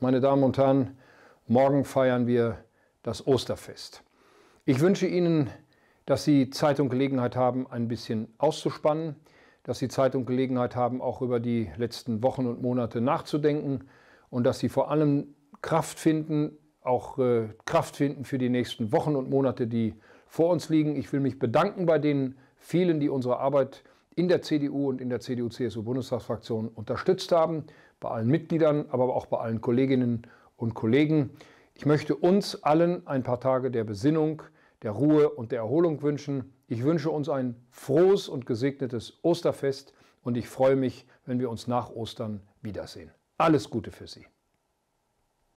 meine Damen und Herren, morgen feiern wir das Osterfest. Ich wünsche Ihnen, dass Sie Zeit und Gelegenheit haben, ein bisschen auszuspannen, dass Sie Zeit und Gelegenheit haben, auch über die letzten Wochen und Monate nachzudenken und dass Sie vor allem Kraft finden, auch äh, Kraft finden für die nächsten Wochen und Monate, die vor uns liegen. Ich will mich bedanken bei den vielen, die unsere Arbeit in der CDU und in der CDU-CSU-Bundestagsfraktion unterstützt haben, bei allen Mitgliedern, aber auch bei allen Kolleginnen und Kollegen. Ich möchte uns allen ein paar Tage der Besinnung, der Ruhe und der Erholung wünschen. Ich wünsche uns ein frohes und gesegnetes Osterfest und ich freue mich, wenn wir uns nach Ostern wiedersehen. Alles Gute für Sie.